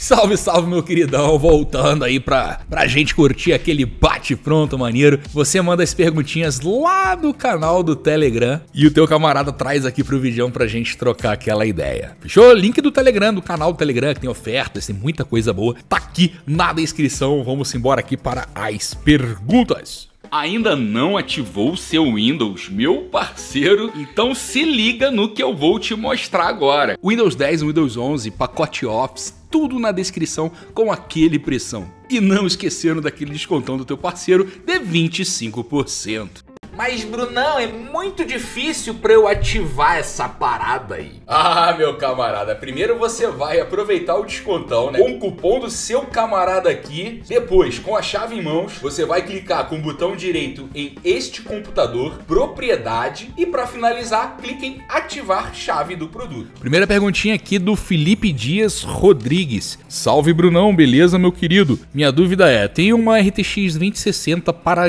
Salve, salve, meu queridão, voltando aí pra, pra gente curtir aquele bate-pronto maneiro. Você manda as perguntinhas lá do canal do Telegram e o teu camarada traz aqui pro vídeo pra gente trocar aquela ideia. Fechou? Link do Telegram, do canal do Telegram, que tem ofertas, tem muita coisa boa. Tá aqui na descrição, vamos embora aqui para as perguntas. Ainda não ativou o seu Windows, meu parceiro? Então se liga no que eu vou te mostrar agora. Windows 10, Windows 11, pacote Office, tudo na descrição com aquele pressão. E não esquecendo daquele descontão do teu parceiro de 25%. Mas, Brunão, é muito difícil para eu ativar essa parada aí. Ah, meu camarada, primeiro você vai aproveitar o descontão, né? Com o cupom do seu camarada aqui. Depois, com a chave em mãos, você vai clicar com o botão direito em este computador, propriedade, e para finalizar, clique em ativar chave do produto. Primeira perguntinha aqui do Felipe Dias Rodrigues. Salve, Brunão, beleza, meu querido? Minha dúvida é: tem uma RTX 2060 para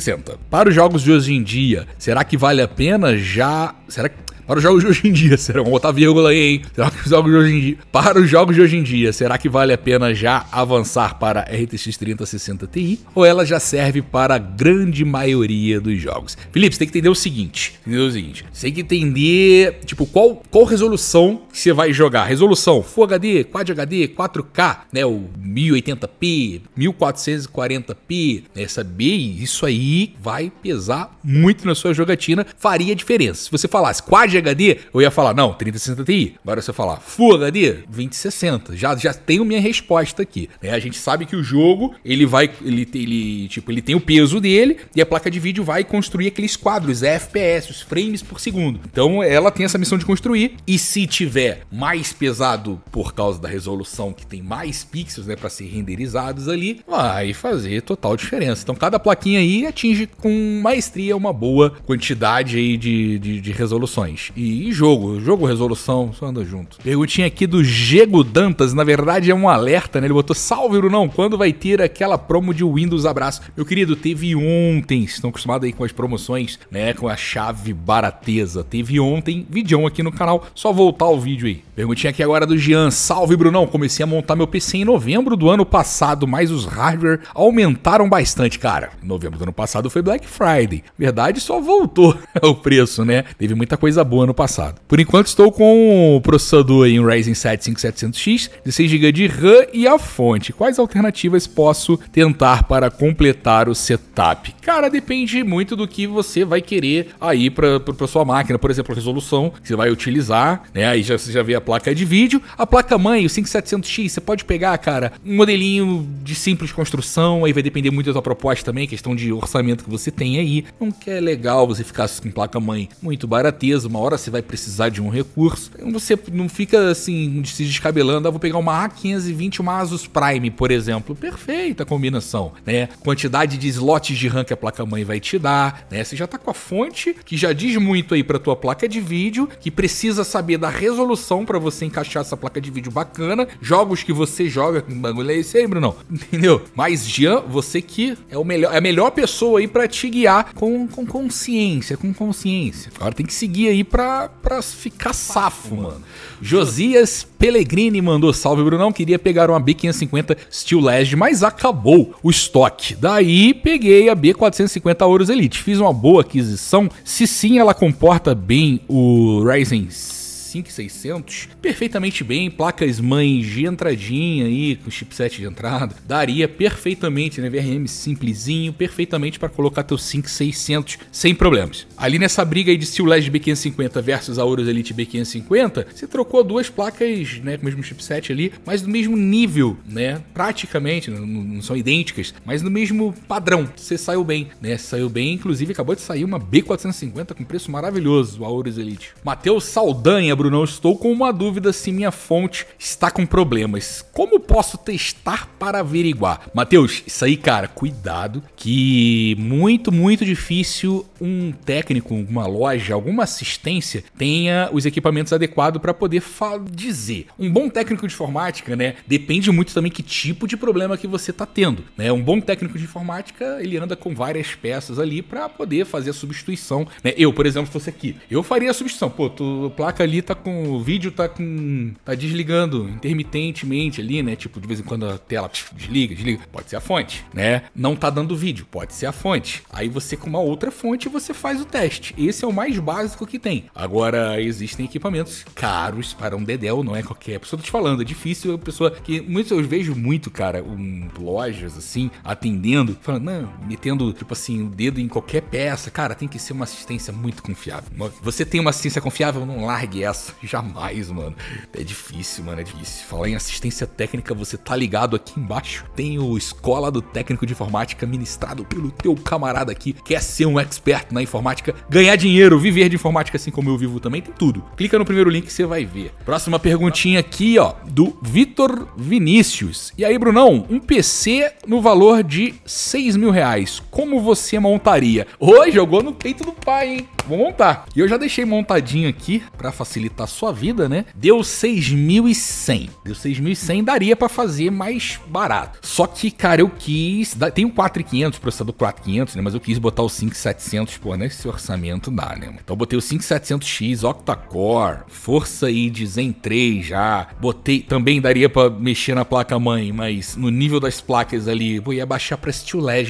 60. Para os jogos de hoje em dia, será que vale a pena já. Será que. Para os jogos de hoje em dia, será? Vamos botar vírgula aí, hein? Será que os jogos de hoje em dia. Para os jogos de hoje em dia, será que vale a pena já avançar para RTX 3060 Ti? Ou ela já serve para a grande maioria dos jogos? Felipe, você tem que entender o seguinte: o seguinte. Você tem que entender, tipo, qual, qual resolução que você vai jogar. Resolução Full HD, Quad HD, 4K, né? O 1080p, 1440p, essa B, isso aí vai pesar muito na sua jogatina, faria diferença. Se você falasse Quad de HD, eu ia falar, não, 3060 Ti. Agora se eu falar Full HD, 2060. Já, já tenho minha resposta aqui. Né? A gente sabe que o jogo, ele vai, ele, ele, tipo, ele tem o peso dele e a placa de vídeo vai construir aqueles quadros, é FPS, os frames por segundo. Então ela tem essa missão de construir e se tiver mais pesado por causa da resolução que tem mais pixels, né, para ser renderizados ali, vai fazer total diferença. Então cada plaquinha aí atinge com maestria uma boa quantidade aí de, de, de resoluções e, e jogo. Jogo resolução, só anda junto. Perguntinha aqui do Gego Dantas, na verdade é um alerta, né? Ele botou salve, não quando vai ter aquela promo de Windows Abraço? Meu querido, teve ontem, vocês estão acostumados aí com as promoções, né? Com a chave barateza. Teve ontem, vídeo aqui no canal, só voltar o vídeo aí. Perguntinha aqui agora do Jean, salve Brunão, comecei a montar meu PC em novembro do ano passado, mas os hardware aumentaram bastante, cara. novembro do ano passado foi Black Friday, verdade só voltou o preço, né? Teve muita coisa boa acabou ano passado. Por enquanto estou com o processador em Ryzen 7 5700X, 16 GB de RAM e a fonte. Quais alternativas posso tentar para completar o setup? Cara, depende muito do que você vai querer aí para sua máquina, por exemplo, a resolução que você vai utilizar, né? Aí já, você já vê a placa de vídeo, a placa mãe, o 5700X, você pode pegar, cara, um modelinho de simples construção, aí vai depender muito da sua proposta também, questão de orçamento que você tem aí. Não que é legal você ficar com placa mãe muito barateza, uma hora você vai precisar de um recurso. Então, você não fica assim, se descabelando, ah, vou pegar uma A520 uma Asus Prime, por exemplo. Perfeita combinação, né? Quantidade de slots de RAM que a placa-mãe vai te dar, né? Você já tá com a fonte que já diz muito aí para tua placa de vídeo, que precisa saber da resolução para você encaixar essa placa de vídeo bacana, jogos que você joga, bagulho é esse aí, Bruno, entendeu? Mas Jean, você que é o melhor, é a melhor pessoa aí para te guiar com, com consciência, com consciência. Agora tem que seguir aí pra, pra ficar safo, mano. Josias Pellegrini mandou salve, Brunão. Queria pegar uma B550 Steel Legend, mas acabou o estoque. Daí peguei a B450 Ouros Elite. Fiz uma boa aquisição. Se sim ela comporta bem o Ryzen 5. 5.600, perfeitamente bem, placas mães de entradinha aí, com chipset de entrada, daria perfeitamente, né, VRM simplesinho, perfeitamente para colocar teu 5600 sem problemas. Ali nessa briga aí de Steel LED B550 versus Aorus Elite B550, você trocou duas placas, né, com o mesmo chipset ali, mas do mesmo nível, né, praticamente, né, não, não são idênticas, mas no mesmo padrão, você saiu bem, né, saiu bem, inclusive acabou de sair uma B450 com preço maravilhoso, o Aorus Elite. Matheus Saldanha, Bruno, eu estou com uma dúvida se minha fonte está com problemas. Como posso testar para averiguar? Matheus, isso aí, cara, cuidado, que muito, muito difícil um técnico, uma loja, alguma assistência tenha os equipamentos adequados para poder dizer. Um bom técnico de informática, né, depende muito também que tipo de problema que você está tendo. Né? Um bom técnico de informática, ele anda com várias peças ali para poder fazer a substituição. Né? Eu, por exemplo, fosse aqui, eu faria a substituição. Pô, tu, placa ali tá tá com. O vídeo tá com. tá desligando intermitentemente ali, né? Tipo, de vez em quando a tela desliga, desliga. Pode ser a fonte, né? Não tá dando vídeo, pode ser a fonte. Aí você com uma outra fonte você faz o teste. Esse é o mais básico que tem. Agora, existem equipamentos caros para um dedéu, não é qualquer pessoa. Tô te falando, é difícil a pessoa que. Muitos eu vejo muito, cara, um, lojas assim, atendendo, falando, não, metendo, tipo assim, o dedo em qualquer peça. Cara, tem que ser uma assistência muito confiável. Você tem uma assistência confiável, não largue essa nossa, jamais, mano. É difícil, mano, é difícil. Falar em assistência técnica, você tá ligado aqui embaixo. Tem o Escola do Técnico de Informática, ministrado pelo teu camarada aqui. Quer ser um expert na informática, ganhar dinheiro, viver de informática assim como eu vivo também, tem tudo. Clica no primeiro link que você vai ver. Próxima perguntinha aqui, ó, do Vitor Vinícius. E aí, Brunão, um PC no valor de 6 mil reais, como você montaria? Ô, jogou no peito do pai, hein? Vou montar. E eu já deixei montadinho aqui para facilitar facilitar a sua vida, né? Deu 6.100. Deu 6.100, daria para fazer mais barato. Só que, cara, eu quis... Tem um 4500, processador 4500, né? Mas eu quis botar o 5700, pô, nesse orçamento dá, né? Então eu botei o 5700X, octa-core, força aí de Zen 3 já. Botei... Também daria para mexer na placa-mãe, mas no nível das placas ali, pô, ia baixar pra Steel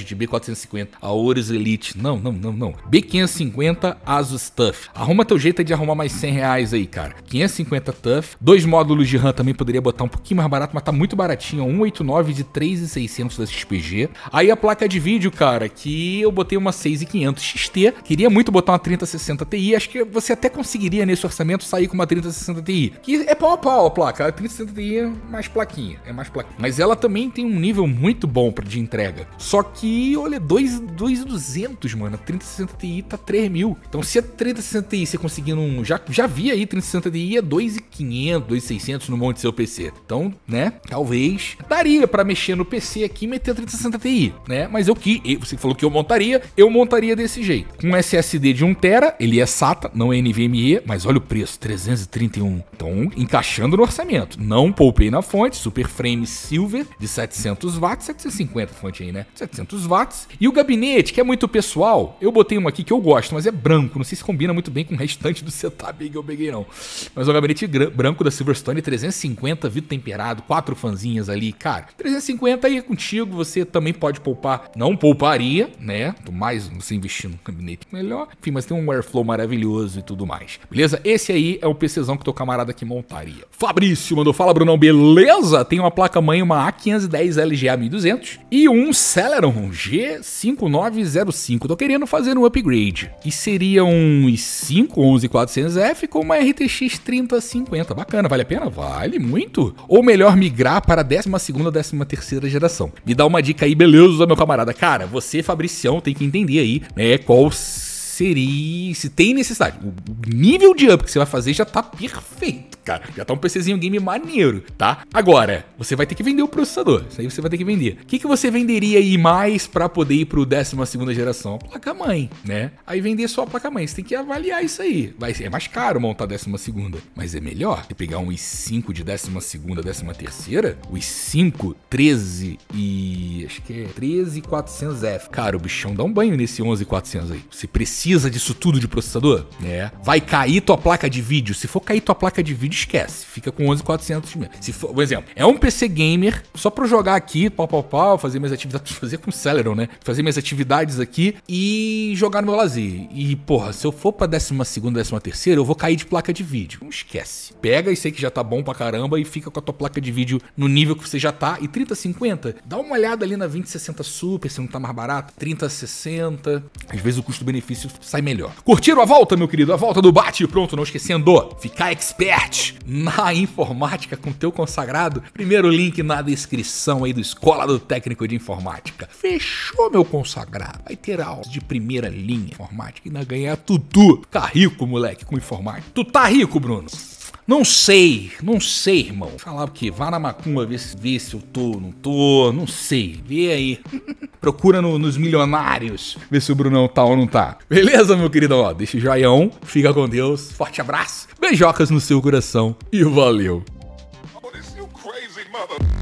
de B450, a Aorus Elite. Não, não, não, não. B550, Asus Stuff. Arruma teu jeito de arrumar mais 100 reais aí cara. 550 TUF, Dois módulos de RAM também poderia botar um pouquinho mais barato, mas tá muito baratinho. 189 de 3,600 da XPG. Aí a placa de vídeo, cara, que eu botei uma 6500 XT. Queria muito botar uma 3060 Ti. Acho que você até conseguiria nesse orçamento sair com uma 3060 Ti. Que é pau a pau a placa. A 3060 Ti é mais plaquinha. É mais plaquinha. Mas ela também tem um nível muito bom de entrega. Só que, olha, 2,200, mano. A 3060 Ti tá 3000. mil. Então se a 3060 Ti você conseguindo um... Já, já vi aí 360 Ti é 2,500, 2,600 no monte seu PC. Então, né, talvez daria para mexer no PC aqui e meter a 360 Ti, né? Mas eu que, você falou que eu montaria, eu montaria desse jeito. Com um SSD de 1TB, ele é SATA, não é NVMe, mas olha o preço, 331. Então, encaixando no orçamento. Não poupei na fonte, Super Frame Silver de 700 watts, 750 fonte aí, né? 700 watts. E o gabinete, que é muito pessoal, eu botei um aqui que eu gosto, mas é branco, não sei se combina muito bem com o restante do setup aí que eu peguei não. Mas o gabinete branco da Silverstone, 350, vidro temperado, quatro fanzinhas ali, cara. 350 aí é contigo, você também pode poupar. Não pouparia, né? mais você investir no gabinete, melhor. Enfim, mas tem um airflow maravilhoso e tudo mais. Beleza? Esse aí é o PCzão que teu camarada aqui montaria. Fabrício mandou, fala Brunão, beleza? Tem uma placa-mãe, uma A510 LGA 1200 e um Celeron G5905. Tô querendo fazer um upgrade. E seria um i5 11400F com uma r RTX 3050. Bacana, vale a pena? Vale muito. Ou melhor, migrar para a 12 ou 13 geração. Me dá uma dica aí, beleza, meu camarada? Cara, você, Fabricião, tem que entender aí, né, qual seria, se tem necessidade. O nível de up que você vai fazer já tá perfeito cara. Já tá um PCzinho game maneiro, tá? Agora, você vai ter que vender o processador. Isso aí você vai ter que vender. O que, que você venderia aí mais para poder ir pro 12 geração? placa mãe, né? Aí vender só a placa mãe. Você tem que avaliar isso aí. Vai, é mais caro montar a 12, mas é melhor. Você pegar um i5 de 12, 13, o i5 13 e. Acho que é 13400F. Cara, o bichão dá um banho nesse 11400 aí. Você precisa disso tudo de processador? É. Vai cair tua placa de vídeo. Se for cair tua placa de vídeo, esquece. Fica com 11,400 mesmo. Se for, por exemplo, é um PC gamer só pra jogar aqui, pau, pau, pau, fazer minhas atividades, fazer com Celeron, né? Fazer minhas atividades aqui e jogar no meu lazer. E, porra, se eu for pra 12 segunda, 13 terceira, eu vou cair de placa de vídeo. Não esquece. Pega e sei que já tá bom pra caramba e fica com a tua placa de vídeo no nível que você já tá. E 30-50, dá uma olhada ali na 2060 Super, se não tá mais barato. 30-60. Às vezes o custo-benefício sai melhor. Curtiram a volta, meu querido? A volta do bate. Pronto, não esquecendo. Ficar expert na informática com teu consagrado? Primeiro link na descrição aí do Escola do Técnico de Informática. Fechou, meu consagrado. Vai ter aulas de primeira linha informática e ainda ganhar tudo. Tá rico, moleque, com informática. Tu tá rico, Bruno. Não sei, não sei, irmão. Falar o quê? Vá na macumba, se vê se eu tô, não tô, não sei. Vê aí. Procura no, nos milionários, ver se o Brunão tá ou não tá. Beleza, meu querido? Ó, deixa o joião, fica com Deus, forte abraço, beijocas no seu coração e valeu. Oh,